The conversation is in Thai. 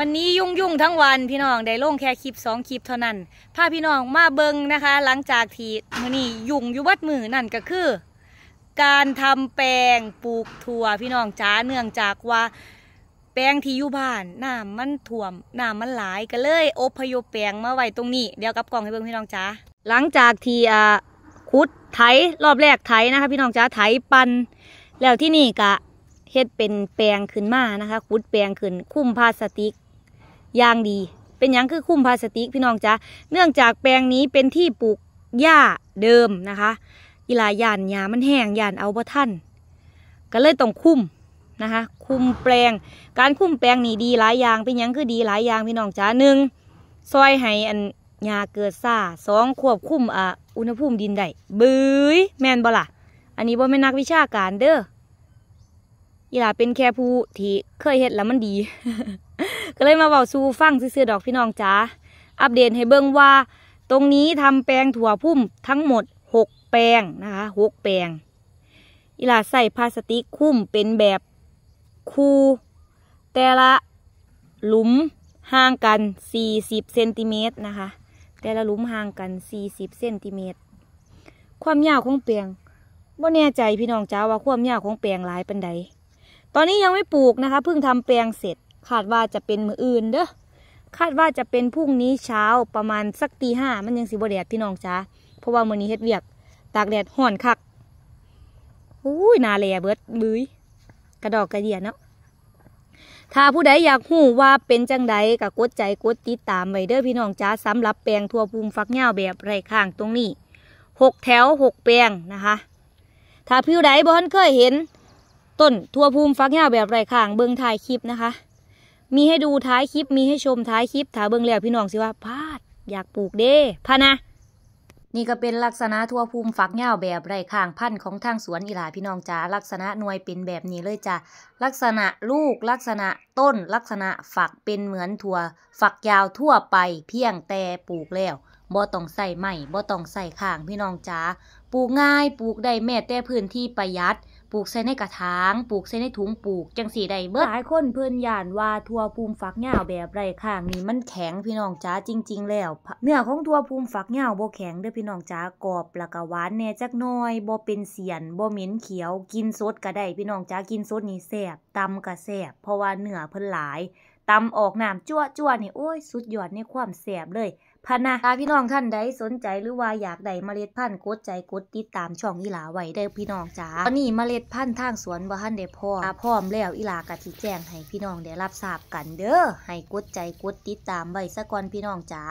วันนี้ยุ่งยุ่งทั้งวันพี่น้องได้ลงแค่คลิปสองคลิปเท่านั้นพาพี่น้องมาเบิงนะคะ หลังจากที่มื่อนี้ยุ่งอยู่วัดมือนั่นก็คือ การทำแปลงปลูกถั่วพี่น้องจ้าเนื่องจากว่าแปลงที่อยู่บ้านน้ำมันท่วมน้ำมันหลายก็เลยอพยพแปลงมาไว้ตรงนี้เดี๋ยวกับกล่องให้เบิ้งพี่น้องจ้าหลังจากที่อ่าขุดไถรอบแรกไถนะคะ พี่น้องจ้าไถปันแล้วที่นี่กะเฮ็ดเป็นแปลงขึ้นมานะคะขุดแปลงขึ้นคุ้มพลาสติกอย่างดีเป็นอย่างคือคุ้มพลาสติกพี่น้องจ้ะเนื่องจากแปลงนี้เป็นที่ปลูกหญ้าเดิมนะคะ อีลาย่านหญ้ามันแห้งย่านเอาบ่ท่านก็เลยต้องคุ้มนะคะ คุ้มแปลง การคุ้มแปลงนี่ดี หลายอย่างเป็นยังคือดีหลายอย่างพี่น้องจ้าหนึ่งซอยให้อัน้าเกิดซ่าสองควบคุมอ่ะอุณหภูมิดินได้บืยแมนบอล่ะอันนี้บอไม่นักวิชาการเด้ออีหลาเป็นแค่ผู้ที่เคยเห็ดแล้วมันดีก็เลยมาเบาซูฟังซื้อดอกพี่น้องจ้าอัปเดตให้เบิ้งว่า ตรงนี้ทำแปลงถั่วพุ่มทั้งหมด 6 แปลงนะคะหแปลง อีลาใส่พลาสติกคุ้มเป็นแบบคูแต่ละหลุมห่างกัน 40เซนติเมตรนะคะ แต่ละหลุมห่างกัน 40เซนติเมตรความยาวของแปลงบ่แน่ใจพี่น้องจ้าว่าความยาวของแปลงหลายปันใด ตอนนี้ยังไม่ปลูกนะคะ เพิ่งทำแปลงเสร็จคาดว่าจะเป็นมืออื่นเด้อ คาดว่าจะเป็นพรุ่งนี้เช้าประมาณสักตีห้ามันยังสีบแดดพี่น้องจ้า เพราะว่ามือนี้เฮ็ดเวียก ตากแดดห่อนคักอุ้ยนาแหลเบิดมื้ยกระดอกกระเดียเนาะถ้าผู้ใดอยากหูว่าเป็นจังใดก็กดใจกดติดตามไว้เด้อพี่น้องจ้าสำหรับแปลงทั่วภูมิฟักเงาแบบไร่ข้างตรงนี้หกแถวหกแปลงนะคะ ถ้าผู้ใดบ่ทันเคยเห็น ต้นทั่วภูมิฟักเงาแบบไร่ข้างเบื้องถ่ายคลิปนะคะมีให้ดูท้ายคลิป มีให้ชมท้ายคลิป ถาเบิ้งแล้วพี่น้องสิว่าพลาด อยากปลูกเด้พะนะ นี่ก็เป็นลักษณะทั่วภูมิฝักเง้าแบบไร่ข้างพันธุ์ของทางสวนอิหลาพี่น้องจ้าลักษณะหน่วยเป็นแบบนี้เลยจ้าลักษณะลูกลักษณะต้นลักษณะฝักเป็นเหมือนถั่ว ฝักยาวทั่วไปเพียงแต่ปลูกแล้วบ่ต้องใส่ไม้บ่ต้องใส่ข้างพี่น้องจ้าปลูกง่ายปลูกได้แม่แต่พื้นที่ประหยัดปลูกใส่ในกระถาง ปลูกใส่ในถุงปลูกจังสีใดเบิดหลายคนเพื่อนย่านว่าทั่วภูมิฟักเงาแบบไรข้างนี่มันแข็งพี่น้องจ้าจริง ๆ แล้ว เนื้อของทั่วภูมิฟักเงาโบแข็งเด้อพี่น้องจ้ากรอบละกหวานแน่จักหน่อยโบเป็นเสียนโบเหม็นเขียวกินสดก็ได้พี่น้องจ้ากินสดนี่แซ่บตำก็แซ่บเพราะว่าเนื้อเพิ่นหลายตำออกน้ำจั่วจั่วนี่โอ้ยสุดยอดในความแสบเลยพันะถ้าพี่น้องท่านใดสนใจหรือว่าอยากได้เมล็ดพันธุ์กดใจกดติดตามช่องอีหลาไว้เด้อพี่น้องจ๋าตอนนี้เมล็ดพันธุ์ทางสวนบ่ทันได้พออาพร้อมแล้วอีหลากะทิแจ้งให้พี่น้องได้รับทราบกันเด้อ ให้กดใจกดติดตามไว้ซะก่อนพี่น้องจ๋า